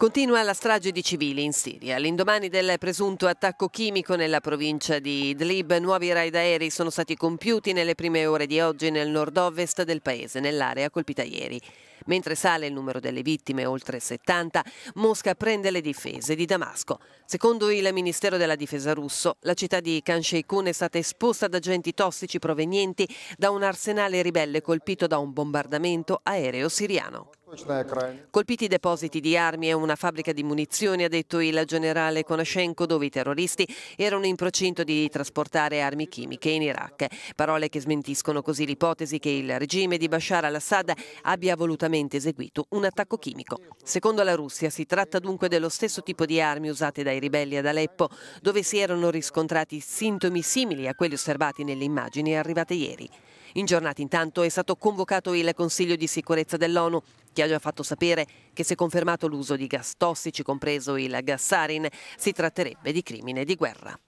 Continua la strage di civili in Siria. All'indomani del presunto attacco chimico nella provincia di Idlib, nuovi raid aerei sono stati compiuti nelle prime ore di oggi nel nord-ovest del paese, nell'area colpita ieri. Mentre sale il numero delle vittime, oltre 70, Mosca prende le difese di Damasco. Secondo il Ministero della Difesa russo, la città di Khan Sheikhoun è stata esposta ad agenti tossici provenienti da un arsenale ribelle colpito da un bombardamento aereo siriano. Colpiti i depositi di armi e una fabbrica di munizioni, ha detto il generale Konashenko, dove i terroristi erano in procinto di trasportare armi chimiche in Iraq. Parole che smentiscono così l'ipotesi che il regime di Bashar al-Assad abbia volutamente eseguito un attacco chimico. Secondo la Russia si tratta dunque dello stesso tipo di armi usate dai ribelli ad Aleppo, dove si erano riscontrati sintomi simili a quelli osservati nelle immagini arrivate ieri. In giornata intanto è stato convocato il Consiglio di sicurezza dell'ONU Chiaio ha fatto sapere che se confermato l'uso di gas tossici, compreso il gas sarin, si tratterebbe di crimine di guerra.